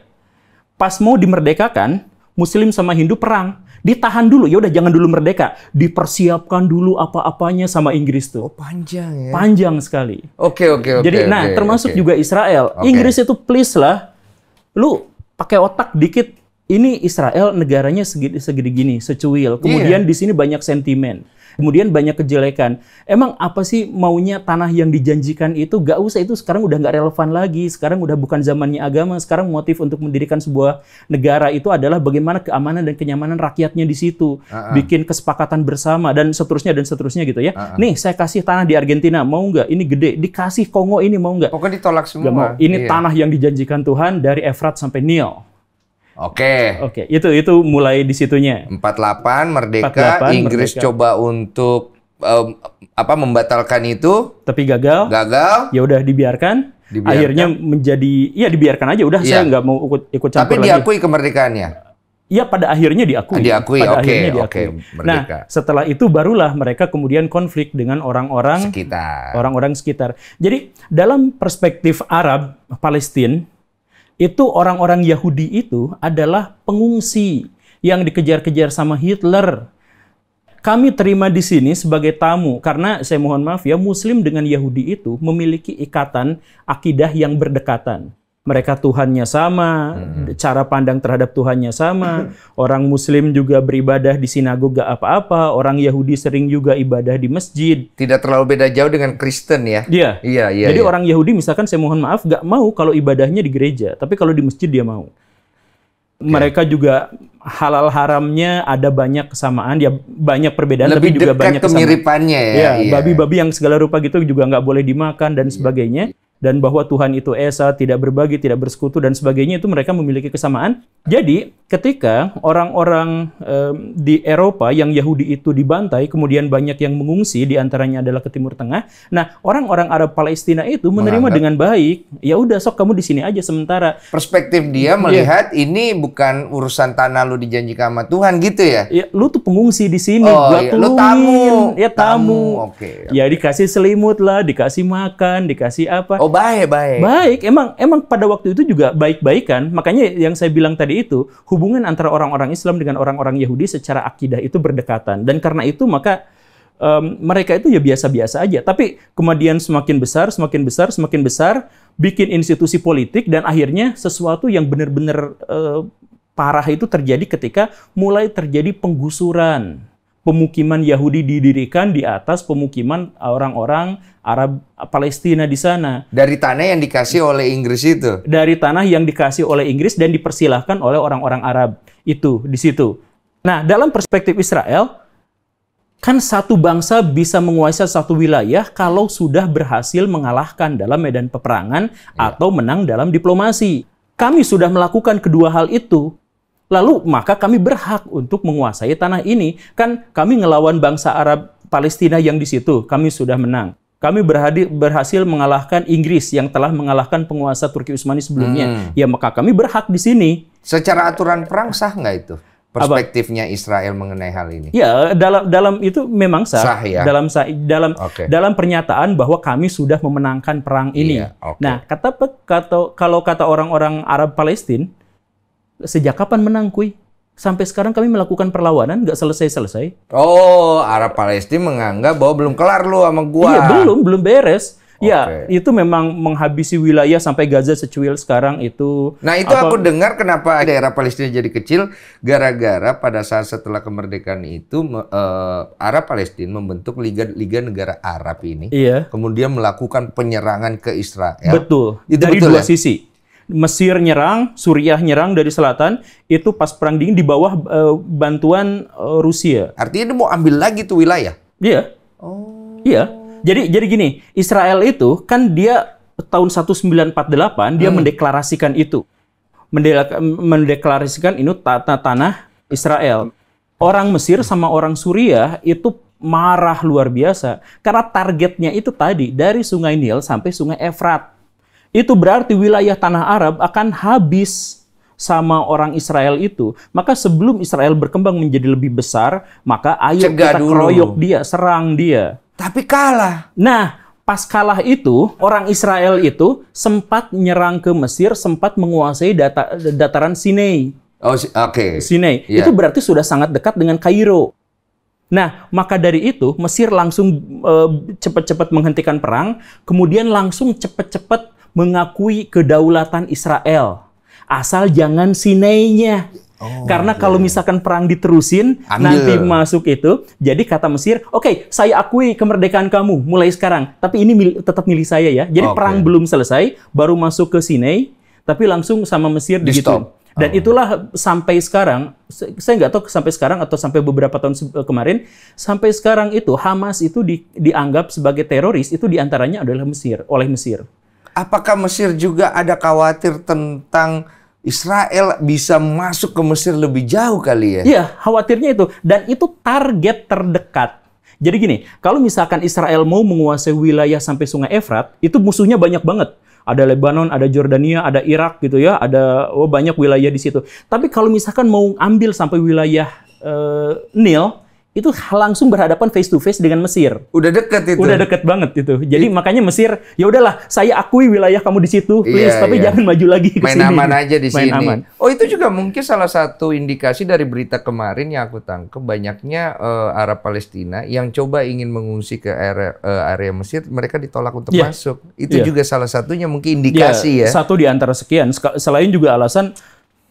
Speaker 1: Pas mau dimerdekakan, Muslim sama Hindu perang ditahan dulu ya udah jangan dulu merdeka dipersiapkan dulu apa-apanya sama Inggris tuh oh,
Speaker 2: panjang ya panjang sekali oke okay, oke okay, oke okay, jadi nah termasuk juga
Speaker 1: Israel Inggris itu please lah lu pakai otak dikit ini Israel negaranya segede, segede gini, secuil. Kemudian yeah. di sini banyak sentimen. Kemudian banyak kejelekan. Emang apa sih maunya tanah yang dijanjikan itu? Gak usah itu sekarang udah gak relevan lagi. Sekarang udah bukan zamannya agama. Sekarang motif untuk mendirikan sebuah negara itu adalah bagaimana keamanan dan kenyamanan rakyatnya di situ. Uh -uh. Bikin kesepakatan bersama dan seterusnya dan seterusnya gitu ya. Uh -uh. Nih saya kasih tanah di Argentina, mau nggak? Ini gede. Dikasih Kongo ini mau nggak? Pokoknya ditolak semua. Gak Ini iya. tanah yang dijanjikan Tuhan dari Efrat sampai
Speaker 2: Nil. Oke. Oke, itu itu mulai di situnya. 48 merdeka 48, Inggris merdeka. coba untuk um, apa membatalkan itu tapi
Speaker 1: gagal. Gagal. Ya udah dibiarkan. dibiarkan. Akhirnya menjadi ya dibiarkan aja udah ya. saya nggak mau ikut
Speaker 2: ikut campur Tapi diakui lagi. kemerdekaannya.
Speaker 1: Iya pada akhirnya diakui. Diakui, pada oke, akhirnya diakui. oke. Nah, merdeka. Nah, setelah itu barulah mereka kemudian konflik dengan orang-orang sekitar. Orang-orang sekitar. Jadi dalam perspektif Arab Palestina itu orang-orang Yahudi itu adalah pengungsi yang dikejar-kejar sama Hitler. Kami terima di sini sebagai tamu karena saya mohon maaf ya Muslim dengan Yahudi itu memiliki ikatan akidah yang berdekatan mereka Tuhannya sama, hmm. cara pandang terhadap Tuhannya sama. Mm-hmm. Orang Muslim juga beribadah di sinagoga apa-apa. Orang Yahudi sering juga ibadah di masjid. Tidak terlalu beda jauh dengan Kristen ya? Iya. Iya, iya. Jadi iya. orang Yahudi misalkan saya mohon maaf gak mau kalau ibadahnya di gereja, tapi kalau di masjid dia mau. Okay. Mereka juga halal haramnya ada banyak kesamaan, ya banyak perbedaan, Lebih tapi juga banyak kesamaan.
Speaker 2: kemiripannya ya. Iya, iya.
Speaker 1: babi-babi ya. yang segala rupa gitu juga nggak boleh dimakan dan sebagainya dan bahwa Tuhan itu Esa, tidak berbagi, tidak bersekutu, dan sebagainya, itu mereka memiliki kesamaan. Jadi, ketika orang-orang um, di Eropa yang Yahudi itu dibantai, kemudian banyak yang mengungsi, di antaranya adalah ke Timur Tengah. Nah, orang-orang
Speaker 2: Arab Palestina itu menerima Menganggap. dengan baik, ya udah sok kamu di sini aja sementara. Perspektif dia iya. melihat yeah. ini bukan urusan tanah lu dijanjikan sama Tuhan gitu ya? Ya, lu tuh pengungsi di sini, oh, gua iya. lu tamu. Ya tamu. tamu. Okay,
Speaker 1: okay. Ya dikasih selimut lah, dikasih makan, dikasih apa. Oh, Oh baik baik. Baik emang emang pada waktu itu juga baik baik kan. Makanya yang saya bilang tadi itu hubungan antara orang-orang Islam dengan orang-orang Yahudi secara akidah itu berdekatan dan karena itu maka um, mereka itu ya biasa-biasa aja. Tapi kemudian semakin besar, semakin besar, semakin besar, bikin institusi politik dan akhirnya sesuatu yang benar-benar uh, parah itu terjadi ketika mulai terjadi penggusuran pemukiman Yahudi didirikan di atas pemukiman orang-orang Arab Palestina di sana. Dari tanah yang dikasih oleh Inggris itu. Dari tanah yang dikasih oleh Inggris dan dipersilahkan oleh orang-orang Arab itu di situ. Nah, dalam perspektif Israel, kan satu bangsa bisa menguasai satu wilayah kalau sudah berhasil mengalahkan dalam medan peperangan ya. atau menang dalam diplomasi. Kami sudah melakukan kedua hal itu Lalu maka kami berhak untuk menguasai tanah ini. Kan kami ngelawan bangsa Arab Palestina yang di situ, kami sudah menang. Kami berhasil mengalahkan Inggris yang telah mengalahkan penguasa Turki Utsmani sebelumnya. Hmm. Ya maka kami berhak
Speaker 2: di sini. Secara aturan perang sah nggak itu? perspektifnya apa? Israel mengenai hal ini.
Speaker 1: Ya, dalam dalam itu memang sah, sah ya? dalam sah, dalam okay. dalam pernyataan bahwa kami sudah memenangkan perang ini. Iya, okay. Nah, kata, kata kalau kata orang-orang Arab Palestina Sejak kapan menang, kuy? Sampai sekarang kami melakukan perlawanan, nggak selesai-selesai.
Speaker 2: Oh, Arab Palestina menganggap bahwa belum kelar lu sama gua. Iya, belum, belum beres.
Speaker 1: Ya, itu memang menghabisi wilayah sampai Gaza secuil sekarang itu. Nah, itu apa... aku
Speaker 2: dengar kenapa daerah Palestina jadi kecil gara-gara pada saat setelah kemerdekaan itu uh, Arab Palestina membentuk liga-liga negara Arab ini. Iya. Kemudian melakukan penyerangan ke Israel. Betul. Itu Dari betul, dua ya?
Speaker 1: sisi. Mesir nyerang, Suriah nyerang dari selatan, itu pas perang dingin di bawah e, bantuan e, Rusia.
Speaker 2: Artinya dia mau ambil lagi tuh wilayah.
Speaker 1: Iya. Oh. Iya. Jadi jadi gini, Israel itu kan dia tahun 1948 hmm. dia mendeklarasikan itu. mendeklarasikan ini tanah Israel. Orang Mesir sama orang Suriah itu marah luar biasa karena targetnya itu tadi dari Sungai Nil sampai Sungai Efrat itu berarti wilayah tanah Arab akan habis sama orang Israel itu. Maka sebelum Israel berkembang menjadi lebih besar, maka ayo Cegah kita dulu. keroyok dia, serang dia. Tapi kalah. Nah, pas kalah itu, orang Israel itu sempat nyerang ke Mesir, sempat menguasai data, dataran Sinai. Oh, oke. Okay. Sinai. Yeah. Itu berarti sudah sangat dekat dengan Kairo. Nah, maka dari itu Mesir langsung eh, cepat-cepat uh, menghentikan perang, kemudian langsung cepat-cepat mengakui kedaulatan Israel. Asal jangan Sinainya. Oh, Karena okay. kalau misalkan perang diterusin, Ambil. nanti masuk itu, jadi kata Mesir, oke, okay, saya akui kemerdekaan kamu mulai sekarang, tapi ini mil tetap milih saya ya. Jadi okay. perang belum selesai, baru masuk ke Sinai, tapi langsung sama Mesir di gitu. Dan oh. itulah sampai sekarang, saya nggak tahu sampai sekarang atau sampai beberapa tahun eh, kemarin, sampai sekarang itu Hamas itu di, dianggap sebagai teroris itu diantaranya adalah
Speaker 2: Mesir, oleh Mesir. Apakah Mesir juga ada khawatir tentang Israel bisa masuk ke Mesir lebih jauh kali ya? Iya, khawatirnya itu. Dan itu
Speaker 1: target terdekat. Jadi gini, kalau misalkan Israel mau menguasai wilayah sampai Sungai Efrat, itu musuhnya banyak banget. Ada Lebanon, ada Jordania, ada Irak gitu ya, ada oh, banyak wilayah di situ. Tapi kalau misalkan mau ambil sampai wilayah eh, Nil, itu langsung berhadapan face to face dengan Mesir. Udah deket itu. Udah deket banget itu. Jadi It... makanya Mesir, ya udahlah, saya akui wilayah kamu di situ, iya, please, iya, tapi iya. jangan maju lagi ke Main aman aja di Main sini. Aman.
Speaker 2: Oh, itu juga mungkin salah satu indikasi dari berita kemarin yang aku tangkap banyaknya uh, Arab Palestina yang coba ingin mengungsi ke area, uh, area Mesir, mereka ditolak untuk yeah. masuk. Itu yeah. juga salah satunya mungkin iya, indikasi yeah. ya. Satu di antara sekian. Selain juga alasan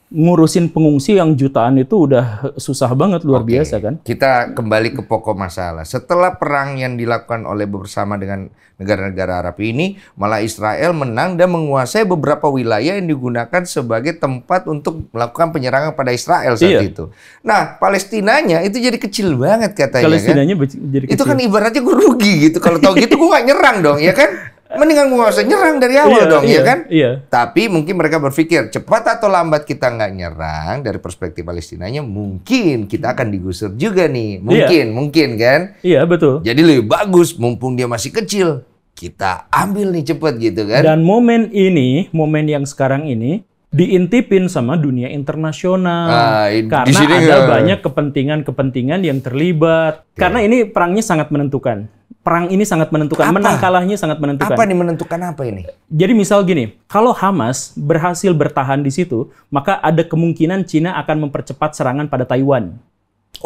Speaker 2: ngurusin pengungsi yang jutaan itu udah susah banget luar okay. biasa kan. Kita kembali ke pokok masalah. Setelah perang yang dilakukan oleh bersama dengan negara-negara Arab ini, malah Israel menang dan menguasai beberapa wilayah yang digunakan sebagai tempat untuk melakukan penyerangan pada Israel saat iya. itu. Nah, Palestinanya itu jadi kecil banget katanya kan. jadi kecil. Itu kan ibaratnya gue rugi gitu. Kalau tau gitu gue gak nyerang dong, ya kan? Mendingan gua usah nyerang dari awal iya, dong, ya iya, ya kan? Iya. Tapi mungkin mereka berpikir cepat atau lambat kita nggak nyerang dari perspektif Palestinanya mungkin kita akan digusur juga nih. Iya. Mungkin, iya. mungkin kan? Iya, betul. Jadi lebih bagus mumpung dia masih kecil, kita
Speaker 1: ambil nih cepat gitu kan. Dan momen ini, momen yang sekarang ini diintipin sama dunia internasional ah, in, karena disini, ada ya. banyak kepentingan-kepentingan yang terlibat. Okay. Iya. Karena ini perangnya sangat menentukan. Perang ini sangat menentukan, apa? menang kalahnya sangat menentukan.
Speaker 2: Apa nih menentukan apa ini?
Speaker 1: Jadi misal gini, kalau Hamas berhasil bertahan di situ, maka ada kemungkinan Cina akan mempercepat serangan pada Taiwan.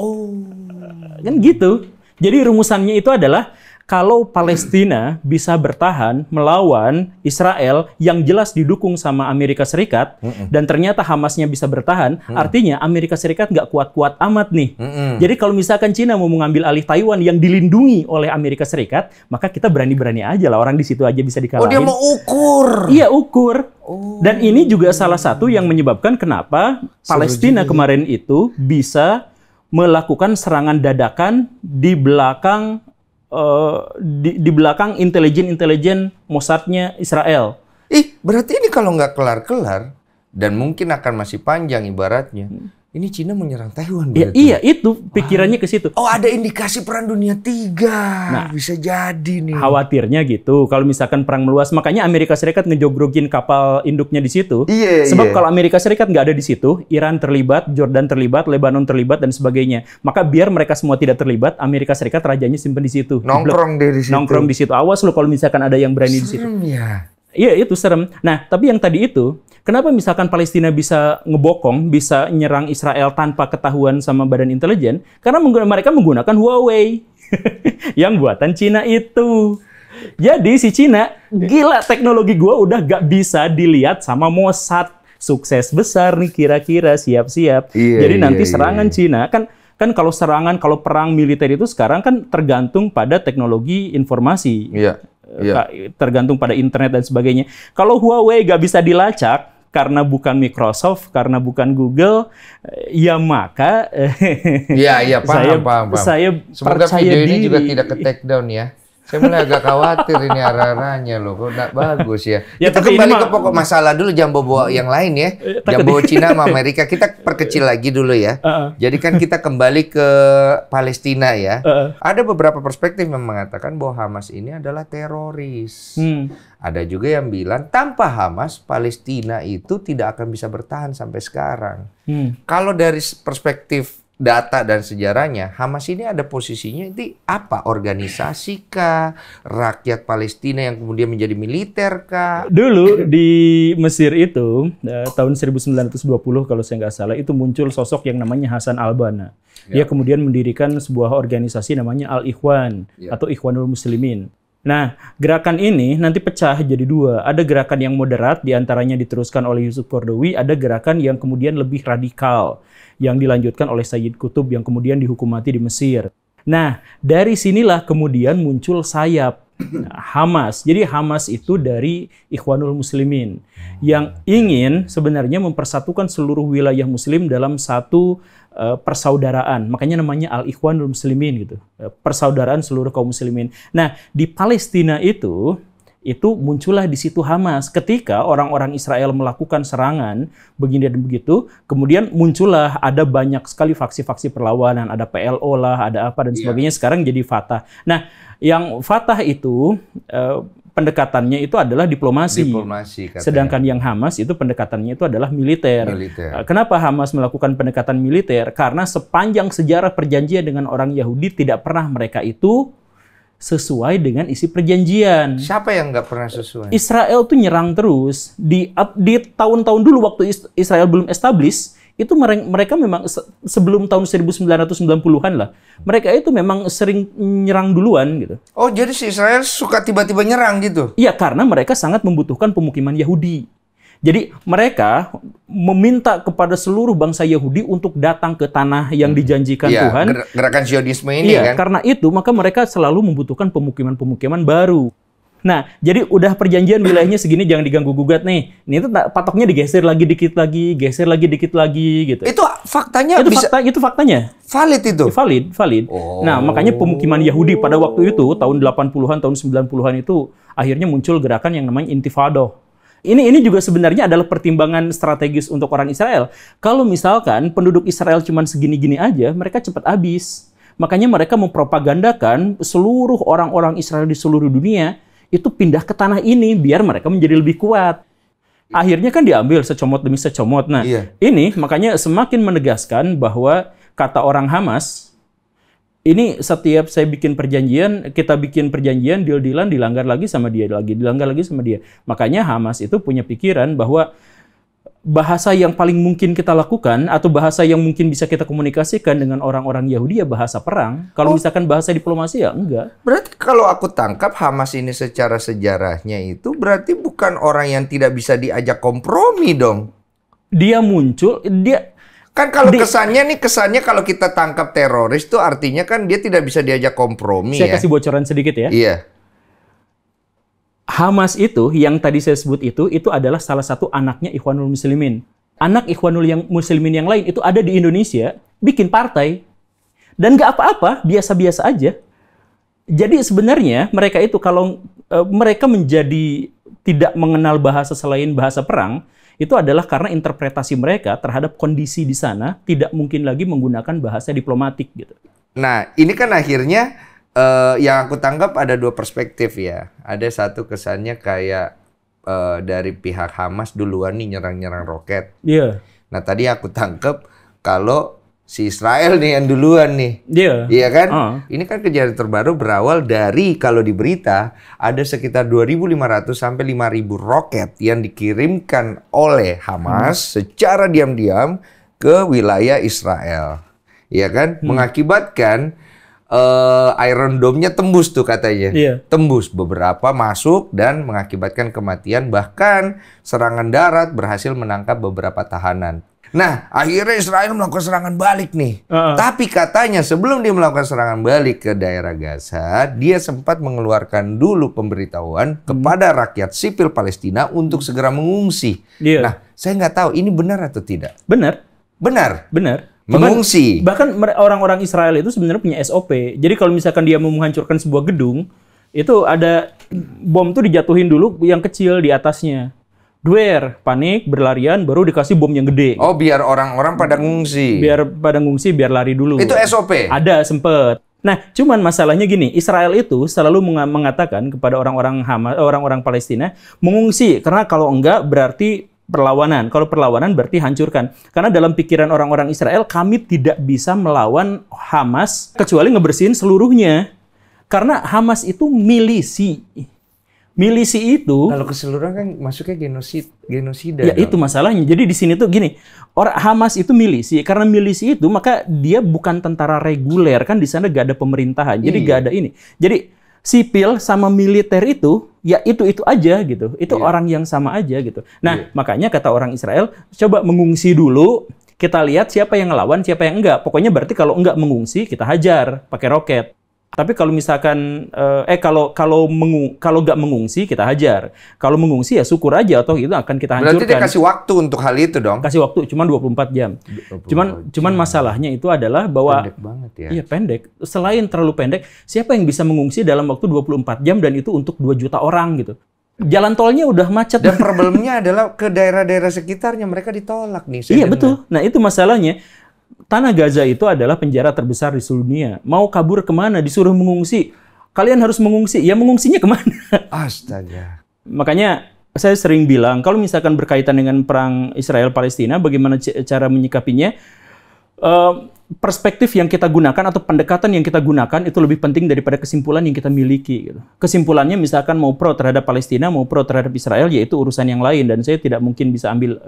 Speaker 1: Oh, kan gitu. Jadi rumusannya itu adalah kalau Palestina bisa bertahan melawan Israel yang jelas didukung sama Amerika Serikat mm dan ternyata Hamasnya bisa bertahan, mm artinya Amerika Serikat nggak kuat-kuat amat nih. mm Jadi kalau misalkan Cina mau mengambil alih Taiwan yang dilindungi oleh Amerika Serikat, maka kita berani-berani aja lah orang di situ aja bisa dikalahin. Oh dia mau
Speaker 2: ukur? Iya
Speaker 1: ukur. Oh. Dan ini juga salah satu yang menyebabkan kenapa Palestina kemarin itu bisa melakukan serangan dadakan di belakang uh, di, di belakang intelijen-intelijen
Speaker 2: Mossadnya Israel. Ih, berarti ini kalau nggak kelar-kelar dan mungkin akan masih panjang ibaratnya. Hmm ini Cina menyerang Taiwan ya, berarti. iya, itu pikirannya ke situ. Oh, ada indikasi perang dunia tiga. Nah, bisa jadi nih.
Speaker 1: Khawatirnya gitu. Kalau misalkan perang meluas, makanya Amerika Serikat ngejogrokin kapal induknya di situ. Iya, iya. Sebab yeah. kalau Amerika Serikat nggak ada di situ, Iran terlibat, Jordan terlibat, Lebanon terlibat dan sebagainya. Maka biar mereka semua tidak terlibat, Amerika Serikat rajanya simpen di situ. Nongkrong di, di situ. Nongkrong di situ. Awas lo kalau misalkan ada yang berani serem di situ. ya. Iya, itu serem. Nah, tapi yang tadi itu Kenapa misalkan Palestina bisa ngebokong, bisa nyerang Israel tanpa ketahuan sama badan intelijen? Karena mereka menggunakan Huawei yang buatan Cina itu. Jadi si Cina, gila teknologi gua udah gak bisa dilihat sama Mossad. Sukses besar nih kira-kira, siap-siap. Iya, Jadi iya, nanti iya. serangan iya. Cina kan kan kalau serangan kalau perang militer itu sekarang kan tergantung pada teknologi informasi. Iya. Iya. Eh, tergantung pada internet dan sebagainya. Kalau Huawei gak bisa dilacak, karena bukan Microsoft, karena bukan Google, eh, ya maka eh, Iya, iya paham, saya, paham, paham. Saya
Speaker 2: Semoga percaya video ini diri. juga tidak ke take down ya. Saya mulai agak khawatir ini arah-arahnya loh, kok nggak bagus ya. ya kita kembali ke pokok masalah dulu jangan bawa hmm. yang lain ya, eh, jangan bawa Cina sama Amerika kita perkecil lagi dulu ya. Uh -uh. Jadi kan kita kembali ke Palestina ya. Uh -uh. Ada beberapa perspektif yang mengatakan bahwa Hamas ini adalah teroris. Hmm. Ada juga yang bilang tanpa Hamas Palestina itu tidak akan bisa bertahan sampai sekarang. Hmm. Kalau dari perspektif data dan sejarahnya, Hamas ini ada posisinya itu apa? Organisasi kah? Rakyat Palestina yang kemudian menjadi militer kah? Dulu
Speaker 1: di Mesir itu eh, tahun 1920 kalau saya nggak salah itu muncul sosok yang namanya Hasan Albana. Ya. Dia kemudian mendirikan sebuah organisasi namanya Al Ikhwan ya. atau Ikhwanul Muslimin. Nah, gerakan ini nanti pecah jadi dua. Ada gerakan yang moderat, diantaranya diteruskan oleh Yusuf Kordowi. Ada gerakan yang kemudian lebih radikal yang dilanjutkan oleh Sayyid Kutub yang kemudian dihukum mati di Mesir. Nah, dari sinilah kemudian muncul sayap Hamas. Jadi Hamas itu dari Ikhwanul Muslimin yang ingin sebenarnya mempersatukan seluruh wilayah muslim dalam satu eh, persaudaraan. Makanya namanya Al Ikhwanul Muslimin gitu. Eh, persaudaraan seluruh kaum muslimin. Nah, di Palestina itu itu muncullah di situ Hamas. Ketika orang-orang Israel melakukan serangan begini dan begitu, kemudian muncullah ada banyak sekali faksi-faksi perlawanan, ada PLO lah, ada apa dan iya. sebagainya. Yeah. Sekarang jadi Fatah. Nah, yang Fatah itu eh, pendekatannya itu adalah diplomasi. Diplomasi Sedangkan yang Hamas itu pendekatannya itu adalah militer. militer. Eh, kenapa Hamas melakukan pendekatan militer? Karena sepanjang sejarah perjanjian dengan orang Yahudi tidak pernah mereka itu sesuai dengan isi perjanjian.
Speaker 2: Siapa yang nggak pernah sesuai?
Speaker 1: Israel tuh nyerang terus. Di, di tahun-tahun dulu waktu Israel belum establish, itu mereka memang sebelum tahun 1990-an lah. Mereka itu memang sering nyerang duluan gitu. Oh, jadi si Israel suka tiba-tiba nyerang gitu? Iya, karena mereka sangat membutuhkan pemukiman Yahudi. Jadi mereka meminta kepada seluruh bangsa Yahudi untuk datang ke tanah yang hmm. dijanjikan ya, Tuhan.
Speaker 2: gerakan Zionisme ini ya, kan.
Speaker 1: Karena itu maka mereka selalu membutuhkan pemukiman-pemukiman baru. Nah, jadi udah perjanjian wilayahnya segini jangan diganggu gugat nih. Ini itu patoknya digeser lagi dikit lagi, geser lagi dikit lagi gitu. Itu faktanya itu bisa... fakta itu faktanya. Valid itu. Ya, valid, valid. Oh. Nah, makanya pemukiman Yahudi pada waktu itu tahun 80-an, tahun 90-an itu akhirnya muncul gerakan yang namanya intifada. Ini ini juga sebenarnya adalah pertimbangan strategis untuk orang Israel. Kalau misalkan penduduk Israel cuma segini-gini aja, mereka cepat habis. Makanya mereka mempropagandakan seluruh orang-orang Israel di seluruh dunia itu pindah ke tanah ini biar mereka menjadi lebih kuat. Akhirnya kan diambil secomot demi secomot. Nah, iya. ini makanya semakin menegaskan bahwa kata orang Hamas ini setiap saya bikin perjanjian, kita bikin perjanjian, deal-dealan dilanggar lagi sama dia lagi, dilanggar lagi sama dia. Makanya Hamas itu punya pikiran bahwa bahasa yang paling mungkin kita lakukan atau bahasa yang mungkin bisa kita komunikasikan dengan orang-orang Yahudi ya bahasa perang.
Speaker 2: Kalau oh. misalkan bahasa diplomasi ya enggak. Berarti kalau aku tangkap Hamas ini secara sejarahnya itu berarti bukan orang yang tidak bisa diajak kompromi dong. Dia muncul, dia Kan kalau di, kesannya nih kesannya kalau kita tangkap teroris tuh artinya kan dia tidak bisa diajak kompromi saya ya. Saya kasih
Speaker 1: bocoran sedikit ya. Iya. Hamas itu yang tadi saya sebut itu itu adalah salah satu anaknya Ikhwanul Muslimin. Anak Ikhwanul yang Muslimin yang lain itu ada di Indonesia bikin partai dan nggak apa-apa biasa-biasa aja. Jadi sebenarnya mereka itu kalau uh, mereka menjadi tidak mengenal bahasa selain bahasa perang, itu adalah karena interpretasi mereka terhadap kondisi di sana tidak mungkin lagi menggunakan bahasa diplomatik gitu.
Speaker 2: Nah, ini kan akhirnya uh, yang aku tangkap ada dua perspektif ya. Ada satu kesannya kayak uh, dari pihak Hamas duluan nih nyerang-nyerang roket. Iya. Yeah. Nah, tadi aku tangkep kalau si Israel nih yang duluan nih. Iya. Yeah. Iya kan? Uh. Ini kan kejadian terbaru berawal dari kalau di berita ada sekitar 2.500 sampai 5.000 roket yang dikirimkan oleh Hamas hmm. secara diam-diam ke wilayah Israel. Iya kan? Hmm. Mengakibatkan uh, Iron Dome-nya tembus tuh katanya. Yeah. Tembus beberapa masuk dan mengakibatkan kematian bahkan serangan darat berhasil menangkap beberapa tahanan Nah, akhirnya Israel melakukan serangan balik nih. Uh. Tapi katanya sebelum dia melakukan serangan balik ke daerah Gaza, dia sempat mengeluarkan dulu pemberitahuan hmm. kepada rakyat sipil Palestina untuk segera mengungsi. Yeah. Nah, saya nggak tahu ini benar atau tidak. Benar. Benar. Benar. Mengungsi. Bahkan orang-orang Israel itu sebenarnya punya SOP.
Speaker 1: Jadi kalau misalkan dia mau menghancurkan sebuah gedung, itu ada bom tuh dijatuhin dulu yang kecil di atasnya duer, panik, berlarian, baru dikasih bom yang gede. Oh, biar orang-orang pada ngungsi. Biar pada ngungsi, biar lari dulu. Itu SOP? Ada, sempet. Nah, cuman masalahnya gini, Israel itu selalu mengatakan kepada orang-orang Hamas, orang-orang Palestina mengungsi karena kalau enggak berarti perlawanan. Kalau perlawanan berarti hancurkan. Karena dalam pikiran orang-orang Israel, kami tidak bisa melawan Hamas kecuali ngebersihin seluruhnya. Karena Hamas itu milisi milisi
Speaker 2: itu kalau keseluruhan kan masuknya genosid genosida ya dong. itu
Speaker 1: masalahnya jadi di sini tuh gini orang Hamas itu milisi karena milisi itu maka dia bukan tentara reguler kan di sana gak ada pemerintahan jadi iya. gak ada ini jadi sipil sama militer itu ya itu itu aja gitu itu iya. orang yang sama aja gitu nah iya. makanya kata orang Israel coba mengungsi dulu kita lihat siapa yang ngelawan siapa yang enggak pokoknya berarti kalau enggak mengungsi kita hajar pakai roket tapi kalau misalkan eh, eh kalau kalau mengu, kalau nggak mengungsi kita hajar. Kalau mengungsi ya syukur aja atau itu akan kita hancurkan. Berarti dia kasih waktu untuk hal itu dong. Kasih waktu cuma 24 jam. 24 cuman jam. cuman masalahnya itu adalah bahwa pendek banget ya. Iya, pendek. Selain terlalu pendek, siapa yang bisa mengungsi dalam waktu 24 jam dan itu untuk 2 juta orang gitu. Jalan tolnya udah macet. Dan
Speaker 2: problemnya adalah ke daerah-daerah sekitarnya mereka ditolak nih. Iya, dengar.
Speaker 1: betul. Nah, itu masalahnya tanah Gaza itu adalah penjara terbesar di seluruh dunia. Mau kabur kemana? Disuruh mengungsi. Kalian harus mengungsi. Ya mengungsinya kemana?
Speaker 2: Astaga.
Speaker 1: Makanya saya sering bilang kalau misalkan berkaitan dengan perang Israel Palestina, bagaimana cara menyikapinya? Uh, perspektif yang kita gunakan atau pendekatan yang kita gunakan itu lebih penting daripada kesimpulan yang kita miliki. Gitu. Kesimpulannya misalkan mau pro terhadap Palestina, mau pro terhadap Israel, yaitu urusan yang lain. Dan saya tidak mungkin bisa ambil,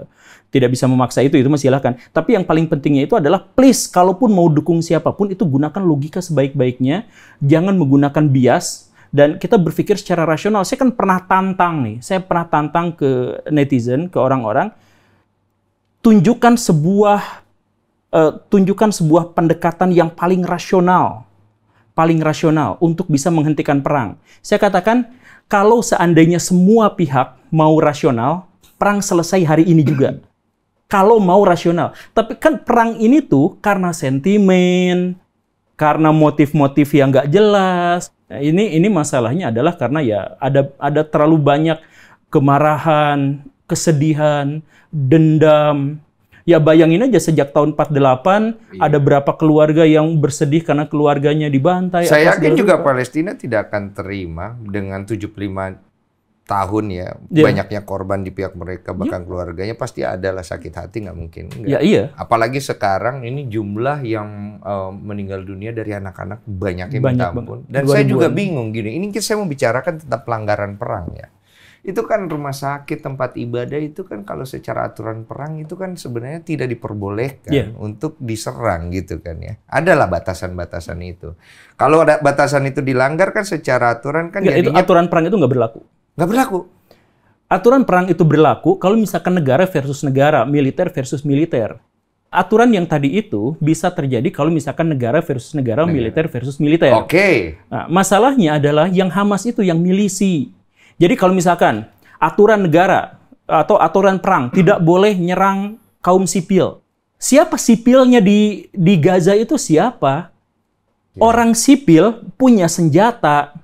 Speaker 1: tidak bisa memaksa itu, itu masih silahkan. Tapi yang paling pentingnya itu adalah please, kalaupun mau dukung siapapun, itu gunakan logika sebaik-baiknya. Jangan menggunakan bias, dan kita berpikir secara rasional. Saya kan pernah tantang nih, saya pernah tantang ke netizen, ke orang-orang, tunjukkan sebuah uh, tunjukkan sebuah pendekatan yang paling rasional, paling rasional untuk bisa menghentikan perang. Saya katakan kalau seandainya semua pihak mau rasional, perang selesai hari ini juga. kalau mau rasional, tapi kan perang ini tuh karena sentimen, karena motif-motif yang nggak jelas. Nah, ini ini masalahnya adalah karena ya ada ada terlalu banyak kemarahan, kesedihan, dendam, Ya bayangin aja sejak tahun 48 iya. ada berapa keluarga yang bersedih karena keluarganya dibantai. Saya yakin juga
Speaker 2: Palestina tidak akan terima dengan 75 tahun ya yeah. banyaknya korban di pihak mereka iya. bahkan yeah. keluarganya pasti adalah sakit hati nggak mungkin enggak. Ya, iya. Apalagi sekarang ini jumlah yang uh, meninggal dunia dari anak-anak banyaknya Banyak minta ampun. Dan saya juga bingung gini. Ini saya mau bicarakan tentang pelanggaran perang ya. Itu kan rumah sakit, tempat ibadah itu kan kalau secara aturan perang itu kan sebenarnya tidak diperbolehkan yeah. untuk diserang gitu kan ya. Adalah batasan-batasan itu. Kalau ada batasan itu dilanggar kan secara aturan kan Jadi aturan perang itu nggak berlaku. Nggak berlaku.
Speaker 1: Aturan perang itu berlaku kalau misalkan negara versus negara, militer versus militer aturan yang tadi itu bisa terjadi kalau misalkan negara versus negara, negara. militer versus militer. Oke. Okay. Nah, masalahnya adalah yang Hamas itu yang milisi. Jadi kalau misalkan aturan negara atau aturan perang tidak boleh nyerang kaum sipil. Siapa sipilnya di di Gaza itu siapa? Yeah. Orang sipil punya senjata.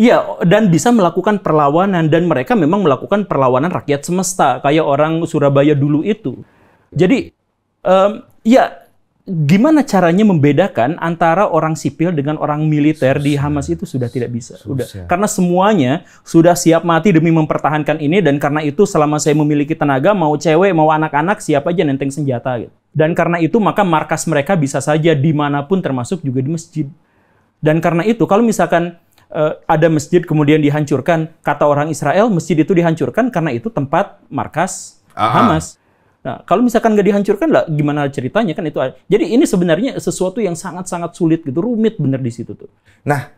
Speaker 1: Iya, dan bisa melakukan perlawanan dan mereka memang melakukan perlawanan rakyat semesta kayak orang Surabaya dulu itu. Jadi um, ya gimana caranya membedakan antara orang sipil dengan orang militer Susah. di Hamas itu sudah tidak bisa. Sudah. Karena semuanya sudah siap mati demi mempertahankan ini dan karena itu selama saya memiliki tenaga mau cewek mau anak-anak siap aja nenteng senjata gitu. Dan karena itu maka markas mereka bisa saja dimanapun termasuk juga di masjid. Dan karena itu kalau misalkan uh, ada masjid kemudian dihancurkan kata orang Israel masjid itu dihancurkan karena itu tempat markas Aha. Ah. Hamas. Nah, kalau misalkan nggak dihancurkan lah, gimana ceritanya kan itu. Jadi ini sebenarnya sesuatu yang sangat-sangat sulit gitu, rumit bener di situ tuh.
Speaker 2: Nah,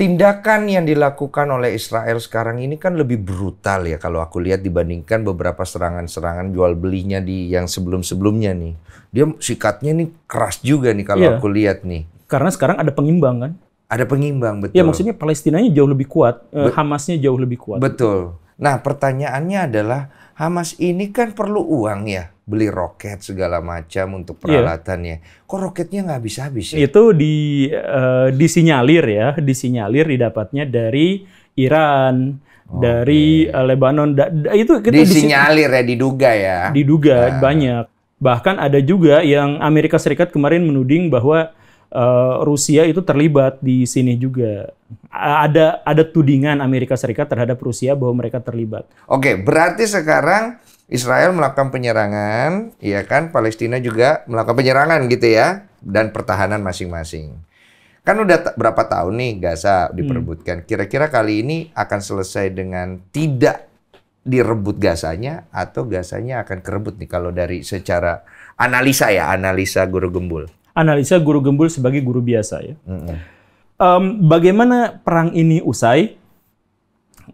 Speaker 2: tindakan yang dilakukan oleh Israel sekarang ini kan lebih brutal ya kalau aku lihat dibandingkan beberapa serangan-serangan jual belinya di yang sebelum-sebelumnya nih. Dia sikatnya nih keras juga nih kalau iya. aku lihat nih. Karena sekarang ada pengimbang kan. Ada pengimbang iya, betul. Ya maksudnya Palestinanya jauh lebih kuat, eh, Be Hamasnya jauh lebih kuat. Betul. Nah pertanyaannya adalah Hamas ini kan perlu uang ya beli roket segala macam untuk iya. peralatannya. Yeah. Kok roketnya nggak habis-habis ya? Itu
Speaker 1: di uh, disinyalir ya, disinyalir didapatnya dari Iran, okay. Oh, dari uh, Lebanon. Da, da, itu kita disinyalir disin ya, diduga ya. Diduga nah. banyak. Bahkan ada juga yang Amerika Serikat kemarin menuding bahwa uh, Rusia itu terlibat di sini juga. Ada ada tudingan Amerika Serikat
Speaker 2: terhadap Rusia bahwa mereka terlibat. Oke, berarti sekarang Israel melakukan penyerangan, ya kan? Palestina juga melakukan penyerangan gitu ya, dan pertahanan masing-masing. Kan udah berapa tahun nih Gaza hmm. diperebutkan. Kira-kira kali ini akan selesai dengan tidak direbut gasanya atau gasanya akan kerebut nih kalau dari secara analisa ya, analisa guru gembul
Speaker 1: analisa guru gembul sebagai guru biasa ya. Mm-hmm. Um, bagaimana perang ini usai?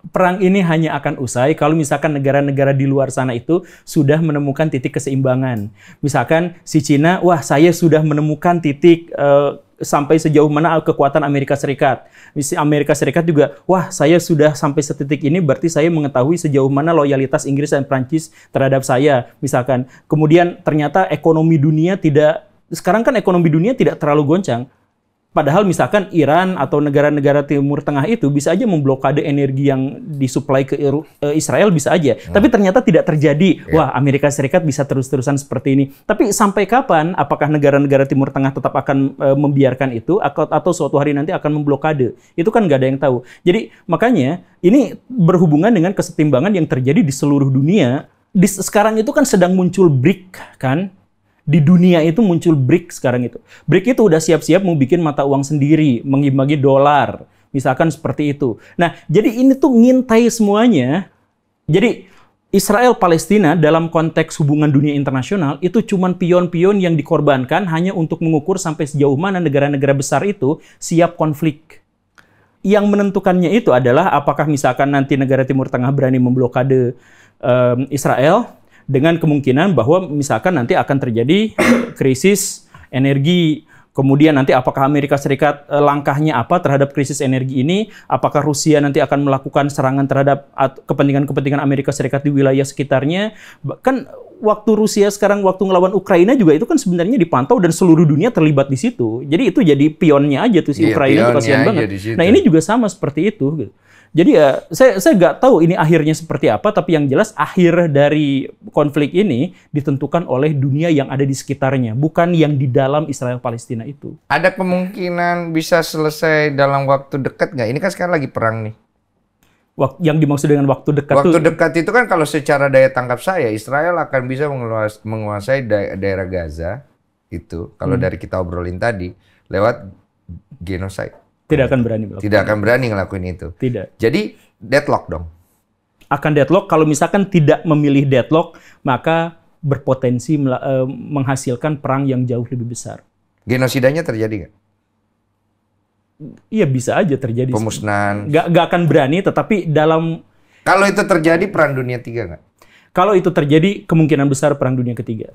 Speaker 1: Perang ini hanya akan usai kalau misalkan negara-negara di luar sana itu sudah menemukan titik keseimbangan. Misalkan si Cina, wah saya sudah menemukan titik uh, sampai sejauh mana kekuatan Amerika Serikat. Misi Amerika Serikat juga, wah saya sudah sampai setitik ini berarti saya mengetahui sejauh mana loyalitas Inggris dan Prancis terhadap saya, misalkan. Kemudian ternyata ekonomi dunia tidak sekarang kan ekonomi dunia tidak terlalu goncang. Padahal misalkan Iran atau negara-negara Timur Tengah itu bisa aja memblokade energi yang disuplai ke eh, Israel bisa aja. Hmm. Tapi ternyata tidak terjadi. Yeah. Wah, Amerika Serikat bisa terus-terusan seperti ini. Tapi sampai kapan apakah negara-negara Timur Tengah tetap akan uh, membiarkan itu atau, atau suatu hari nanti akan memblokade? Itu kan nggak ada yang tahu. Jadi makanya ini berhubungan dengan kesetimbangan yang terjadi di seluruh dunia. Di, sekarang itu kan sedang muncul BRIC kan di dunia itu muncul BRIC sekarang itu. BRIC itu udah siap-siap mau bikin mata uang sendiri, mengimbangi dolar, misalkan seperti itu. Nah, jadi ini tuh ngintai semuanya. Jadi Israel Palestina dalam konteks hubungan dunia internasional itu cuman pion-pion yang dikorbankan hanya untuk mengukur sampai sejauh mana negara-negara besar itu siap konflik. Yang menentukannya itu adalah apakah misalkan nanti negara Timur Tengah berani memblokade um, Israel dengan kemungkinan bahwa misalkan nanti akan terjadi krisis energi Kemudian nanti apakah Amerika Serikat eh, langkahnya apa terhadap krisis energi ini? Apakah Rusia nanti akan melakukan serangan terhadap kepentingan-kepentingan Amerika Serikat di wilayah sekitarnya? Kan waktu Rusia sekarang waktu ngelawan Ukraina juga itu kan sebenarnya dipantau dan seluruh dunia terlibat di situ. Jadi itu jadi pionnya aja tuh si ya, Ukraina itu kasihan banget. Nah ini juga sama seperti itu. Gitu. Jadi ya saya saya nggak tahu ini akhirnya seperti apa, tapi yang jelas akhir dari konflik ini ditentukan oleh dunia yang ada di sekitarnya, bukan yang di dalam Israel Palestina itu. Ada
Speaker 2: kemungkinan bisa selesai dalam waktu dekat nggak? Ini kan sekarang lagi perang nih yang dimaksud dengan waktu dekat waktu dekat itu kan kalau secara daya tangkap saya Israel akan bisa menguas menguasai da daerah Gaza itu kalau hmm. dari kita obrolin tadi lewat genosida tidak akan berani melakukan. tidak akan berani ngelakuin itu tidak jadi deadlock
Speaker 1: dong akan deadlock kalau misalkan tidak memilih deadlock maka berpotensi eh, menghasilkan perang yang jauh lebih besar genosidanya terjadi nggak Iya bisa aja terjadi. Pemusnahan. Gak, gak akan berani, tetapi dalam kalau itu terjadi perang dunia tiga nggak? Kalau itu terjadi kemungkinan besar perang dunia ketiga.